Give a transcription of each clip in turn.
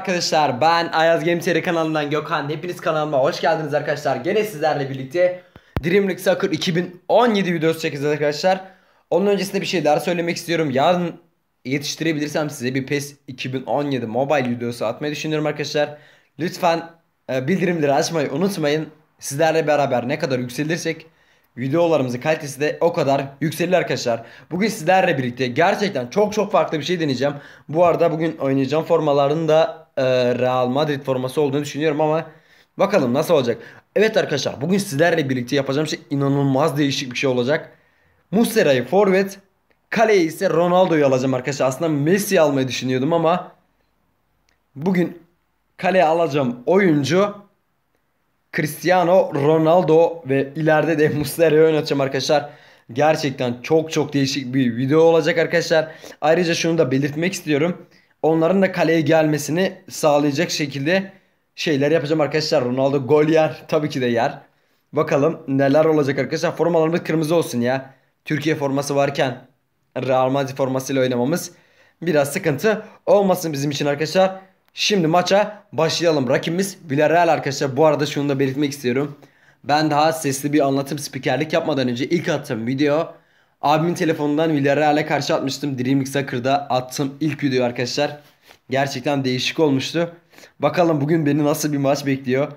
Arkadaşlar ben Ayaz Gemseri kanalından Gökhan. Hepiniz kanalıma hoş geldiniz arkadaşlar. Gene sizlerle birlikte Dream League Soccer 2017 videosu çekeceğiz arkadaşlar. Onun öncesinde bir şey daha söylemek istiyorum. Yarın yetiştirebilirsem size bir PES 2017 mobile videosu atmayı düşünüyorum arkadaşlar. Lütfen e, bildirimleri açmayı unutmayın. Sizlerle beraber ne kadar yükselirsek videolarımızın kalitesi de o kadar yükselir arkadaşlar. Bugün sizlerle birlikte gerçekten çok çok farklı bir şey deneyeceğim. Bu arada bugün oynayacağım formaların da e, Real Madrid forması olduğunu düşünüyorum ama bakalım nasıl olacak. Evet arkadaşlar bugün sizlerle birlikte yapacağım şey inanılmaz değişik bir şey olacak. Muslera'yı forvet, kaleye ise Ronaldo'yu alacağım arkadaşlar. Aslında Messi almayı düşünüyordum ama bugün kaleye alacağım oyuncu Cristiano Ronaldo ve ileride de Muslera'yı oynatacağım arkadaşlar. Gerçekten çok çok değişik bir video olacak arkadaşlar. Ayrıca şunu da belirtmek istiyorum onların da kaleye gelmesini sağlayacak şekilde şeyler yapacağım arkadaşlar. Ronaldo gol yer tabii ki de yer. Bakalım neler olacak arkadaşlar. Formalarımız kırmızı olsun ya. Türkiye forması varken Real Madrid formasıyla oynamamız biraz sıkıntı olmasın bizim için arkadaşlar. Şimdi maça başlayalım. Rakibimiz Villarreal arkadaşlar. Bu arada şunu da belirtmek istiyorum. Ben daha sesli bir anlatım spikerlik yapmadan önce ilk attığım video Abimin telefonundan Villarreal'e karşı atmıştım. Dreaming Soccer'da attığım ilk video arkadaşlar. Gerçekten değişik olmuştu. Bakalım bugün beni nasıl bir maç bekliyor.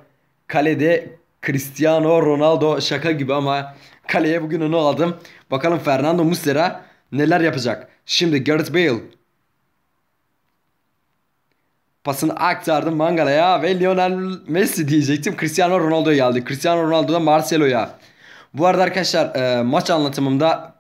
Kalede Cristiano Ronaldo şaka gibi ama kaleye bugün onu aldım. Bakalım Fernando Muslera neler yapacak. Şimdi Gareth Bale. Pasını aktardım Mangala'ya ve Lionel Messi diyecektim. Cristiano Ronaldo'ya geldi. Cristiano Ronaldo da Marcelo'ya. Bu arada arkadaşlar e, maç anlatımımda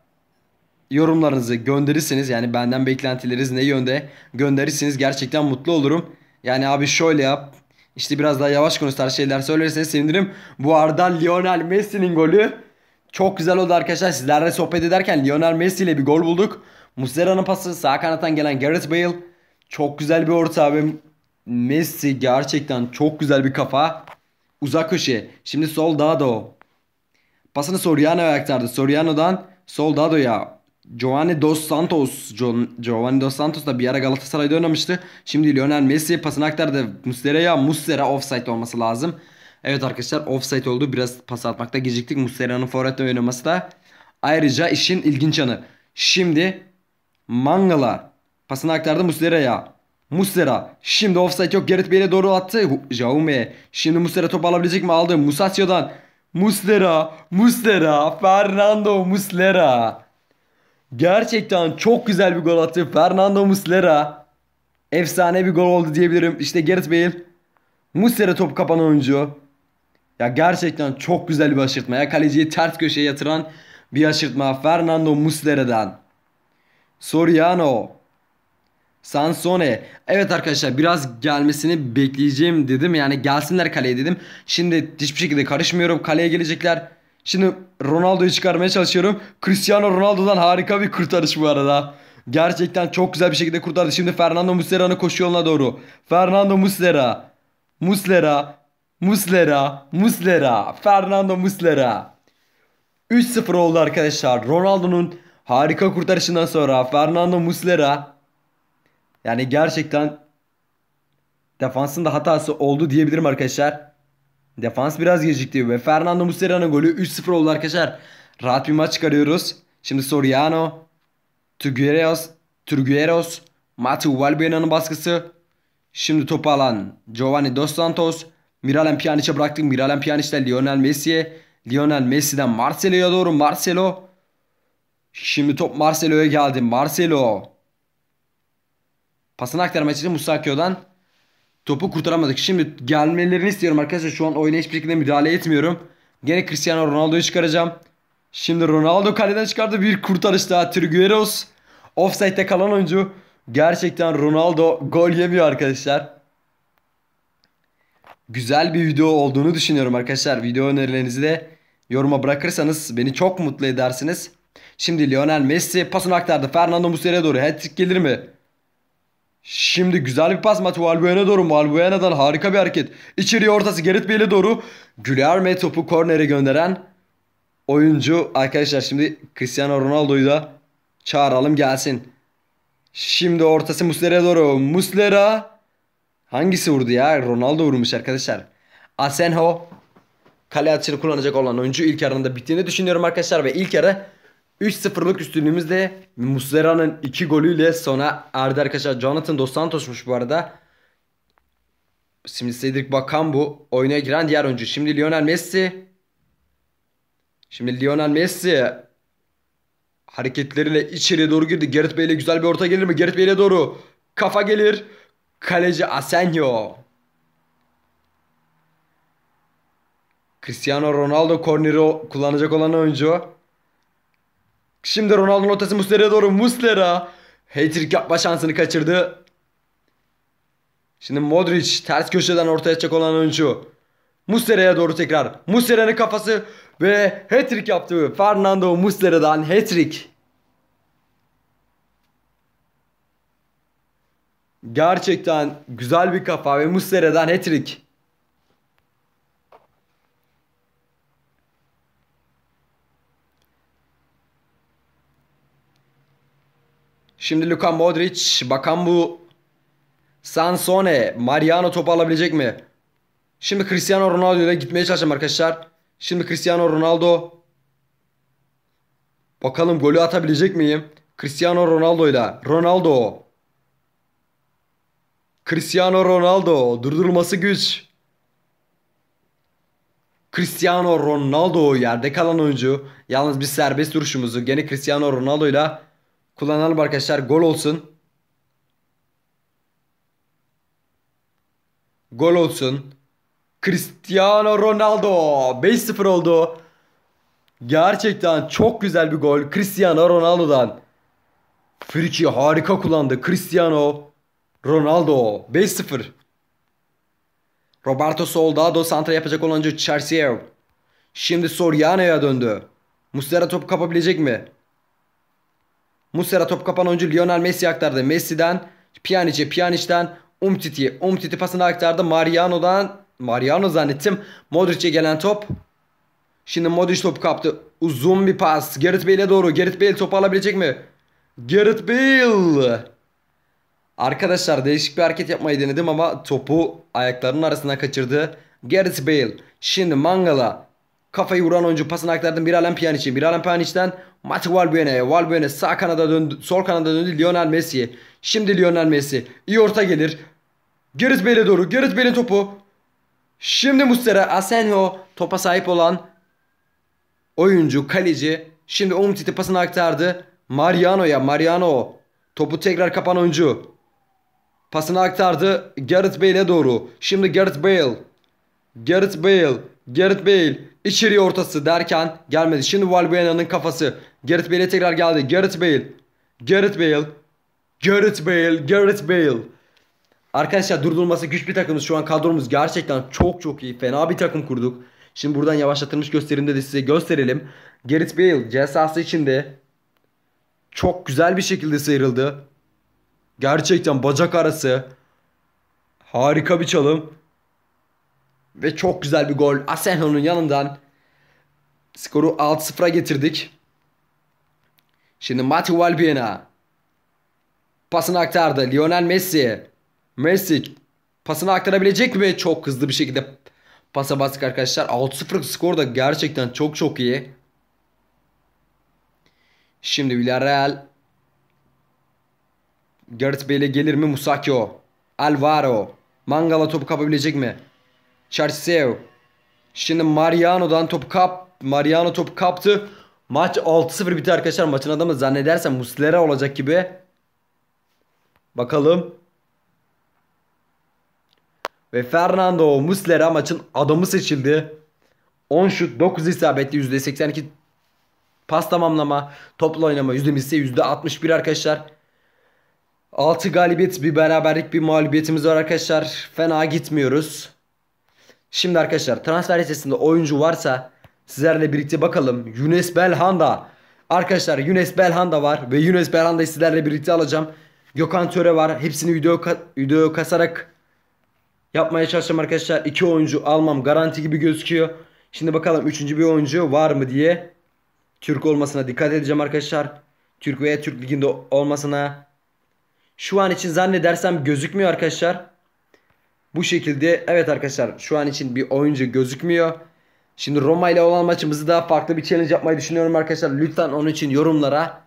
yorumlarınızı gönderirseniz yani benden beklentileriniz ne yönde gönderirseniz gerçekten mutlu olurum. Yani abi şöyle yap işte biraz daha yavaş konuş tarzı şeyler söylerseniz sevinirim. Bu arada Lionel Messi'nin golü çok güzel oldu arkadaşlar. Sizlerle sohbet ederken Lionel Messi ile bir gol bulduk. Muslera'nın pası sağ kanattan gelen Gareth Bale. Çok güzel bir orta abim. Messi gerçekten çok güzel bir kafa. Uzak köşe. Şimdi sol daha da o. Pasını Soriano'ya aktardı. Soriano'dan sol daha da ya. Giovanni Dos Santos Giovanni Dos Santos da bir ara Galatasaray'da oynamıştı. Şimdi Lionel Messi pasını aktardı Muslera'ya. Muslera offside olması lazım. Evet arkadaşlar offside oldu. Biraz pas atmakta geciktik. Muslera'nın forvetle oynaması da ayrıca işin ilginç yanı. Şimdi Mangala pasını aktardı Muslera'ya. Muslera şimdi offside yok. Gareth Bale'e doğru attı. Jaume şimdi Muslera top alabilecek mi? Aldı. Musasio'dan. Muslera, Muslera, Fernando Muslera. Gerçekten çok güzel bir gol attı. Fernando Muslera. Efsane bir gol oldu diyebilirim. İşte Gareth Bale. Muslera top kapan oyuncu. Ya gerçekten çok güzel bir aşırtma. Ya kaleciyi ters köşeye yatıran bir aşırtma. Fernando Muslera'dan. Soriano. Sansone. Evet arkadaşlar biraz gelmesini bekleyeceğim dedim. Yani gelsinler kaleye dedim. Şimdi hiçbir şekilde karışmıyorum. Kaleye gelecekler. Şimdi Ronaldo'yu çıkarmaya çalışıyorum. Cristiano Ronaldo'dan harika bir kurtarış bu arada. Gerçekten çok güzel bir şekilde kurtardı. Şimdi Fernando Muslera'nın koşu yoluna doğru. Fernando Muslera. Muslera. Muslera. Muslera. Fernando Muslera. 3-0 oldu arkadaşlar. Ronaldo'nun harika kurtarışından sonra Fernando Muslera. Yani gerçekten defansında hatası oldu diyebilirim arkadaşlar. Defans biraz gecikti ve Fernando Muslera'nın golü 3-0 oldu arkadaşlar. Rahat bir maç çıkarıyoruz. Şimdi Soriano, Tugueros, Turgueros, Matu Valbuena'nın baskısı. Şimdi topu alan Giovanni Dos Santos. Miralem Pjanic'e bıraktık. Miralem Pjanic'ten Lionel Messi'ye. Lionel Messi'den Marcelo'ya doğru Marcelo. Şimdi top Marcelo'ya geldi. Marcelo. Pasını aktarmak için Musakio'dan Topu kurtaramadık. Şimdi gelmelerini istiyorum arkadaşlar. Şu an oyuna hiçbir şekilde müdahale etmiyorum. Gene Cristiano Ronaldo'yu çıkaracağım. Şimdi Ronaldo kaleden çıkardı. Bir kurtarış daha. Trigueros. Offside'de kalan oyuncu. Gerçekten Ronaldo gol yemiyor arkadaşlar. Güzel bir video olduğunu düşünüyorum arkadaşlar. Video önerilerinizi de yoruma bırakırsanız beni çok mutlu edersiniz. Şimdi Lionel Messi pasını aktardı. Fernando Muslera'ya doğru. Hat gelir mi? Şimdi güzel bir pas Matu Valbuena'ya doğru. Valbuena'dan harika bir hareket. İçeriye ortası Gerrit Bey'le doğru. Gülerme topu kornere gönderen oyuncu. Arkadaşlar şimdi Cristiano Ronaldo'yu da çağıralım gelsin. Şimdi ortası Muslera'ya doğru. Muslera hangisi vurdu ya? Ronaldo vurmuş arkadaşlar. Asenho kale açını kullanacak olan oyuncu ilk yarında bittiğini düşünüyorum arkadaşlar ve ilk yarı 3-0'lık üstünlüğümüz de Muslera'nın 2 golüyle sona erdi arkadaşlar. Jonathan Dos Santos'muş bu arada. Şimdi Cedric Bakan bu. Oyuna giren diğer oyuncu. Şimdi Lionel Messi. Şimdi Lionel Messi hareketleriyle içeri doğru girdi. Gareth Bey'le güzel bir orta gelir mi? Gareth Bey'le doğru. Kafa gelir. Kaleci Asenyo. Cristiano Ronaldo korneri kullanacak olan oyuncu. Şimdi Ronaldo'nun ortası Muslera'ya doğru. Muslera hat-trick yapma şansını kaçırdı. Şimdi Modric ters köşeden ortaya çıkacak olan oyuncu. Muslera'ya doğru tekrar. Muslera'nın kafası ve hat-trick yaptı. Fernando Muslera'dan hat-trick. Gerçekten güzel bir kafa ve Muslera'dan hat-trick. Şimdi Luka Modric, bu Sansone, Mariano topu alabilecek mi? Şimdi Cristiano Ronaldo ile gitmeye çalışacağım arkadaşlar. Şimdi Cristiano Ronaldo. Bakalım golü atabilecek miyim? Cristiano Ronaldo ile. Ronaldo. Cristiano Ronaldo. Durdurulması güç. Cristiano Ronaldo yerde kalan oyuncu. Yalnız bir serbest duruşumuzu gene Cristiano Ronaldo ile Kullanalım arkadaşlar. Gol olsun. Gol olsun. Cristiano Ronaldo 5-0 oldu. Gerçekten çok güzel bir gol Cristiano Ronaldo'dan. Friki harika kullandı Cristiano Ronaldo 5-0. Roberto Soldado santra yapacak olan Chelsea. Şimdi Soriano'ya döndü. Muslera topu kapabilecek mi? Muslera top kapan oyuncu Lionel Messi aktardı. Messi'den Pjanic'e, Pjanic'ten Umtiti'ye. Umtiti pasını aktardı. Mariano'dan Mariano zannettim. Modric'e gelen top. Şimdi Modric top kaptı. Uzun bir pas. Gareth Bale'e doğru. Gareth Bale topu alabilecek mi? Gareth Bale. Arkadaşlar değişik bir hareket yapmayı denedim ama topu ayaklarının arasından kaçırdı. Gareth Bale. Şimdi Mangala. Kafayı vuran oyuncu pasını aktardım Miralem Pjanic'e. piyan Pjanic'den Mati Valbuena'ya. Valbuena sağ kanada döndü, sol kanada döndü Lionel Messi'ye. Şimdi Lionel Messi iyi orta gelir. Gareth Bale'e doğru. Gareth Bale'in topu. Şimdi Mustera Asenho topa sahip olan oyuncu, kaleci. Şimdi Umtiti pasını aktardı. Mariano'ya. Mariano. Topu tekrar kapan oyuncu. Pasını aktardı Gareth Bale'e doğru. Şimdi Gareth Bale. Gareth Bale. Gareth Bale. İçeri ortası derken gelmedi. Şimdi Valbuena'nın kafası. Gareth Bale'e tekrar geldi. Gareth Bale. Gareth Bale. Gareth Bale. Gareth Bale. Arkadaşlar durdurulması güç bir takımız. Şu an kadromuz gerçekten çok çok iyi. Fena bir takım kurduk. Şimdi buradan yavaşlatılmış gösterimde de size gösterelim. Gareth Bale cesası içinde çok güzel bir şekilde sıyrıldı. Gerçekten bacak arası. Harika bir çalım. Ve çok güzel bir gol. Asenho'nun yanından skoru 6-0'a getirdik. Şimdi Mati Valbuena pasını aktardı. Lionel Messi. Messi pasını aktarabilecek mi? Çok hızlı bir şekilde pasa bastık arkadaşlar. 6-0 skor da gerçekten çok çok iyi. Şimdi Villarreal Gareth Bale'e gelir mi Musakio? Alvaro. Mangala topu kapabilecek mi? Çarseo. Şimdi Mariano'dan top kap. Mariano top kaptı. Maç 6-0 bitti arkadaşlar. Maçın adamı zannedersem Muslera olacak gibi. Bakalım. Ve Fernando Muslera maçın adamı seçildi. 10 şut 9 isabetli %82 pas tamamlama topla oynama yüzde ise %61 arkadaşlar. 6 galibiyet bir beraberlik bir mağlubiyetimiz var arkadaşlar. Fena gitmiyoruz. Şimdi arkadaşlar transfer listesinde oyuncu varsa sizlerle birlikte bakalım. Yunus Belhanda. Arkadaşlar Yunus Belhanda var ve Yunus Belhanda'yı sizlerle birlikte alacağım. Gökhan Töre var. Hepsini video, ka video kasarak yapmaya çalışacağım arkadaşlar. İki oyuncu almam garanti gibi gözüküyor. Şimdi bakalım üçüncü bir oyuncu var mı diye. Türk olmasına dikkat edeceğim arkadaşlar. Türk veya Türk liginde olmasına. Şu an için zannedersem gözükmüyor arkadaşlar. Bu şekilde evet arkadaşlar şu an için bir oyuncu gözükmüyor. Şimdi Roma ile olan maçımızı daha farklı bir challenge yapmayı düşünüyorum arkadaşlar. Lütfen onun için yorumlara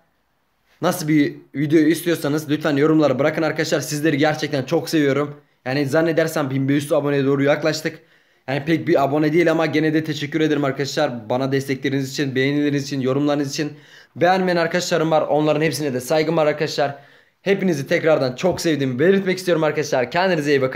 nasıl bir video istiyorsanız lütfen yorumlara bırakın arkadaşlar. Sizleri gerçekten çok seviyorum. Yani zannedersem 1500 aboneye doğru yaklaştık. Yani pek bir abone değil ama gene de teşekkür ederim arkadaşlar. Bana destekleriniz için, beğenileriniz için, yorumlarınız için. Beğenmeyen arkadaşlarım var. Onların hepsine de saygım var arkadaşlar. Hepinizi tekrardan çok sevdiğimi belirtmek istiyorum arkadaşlar. Kendinize iyi bakın.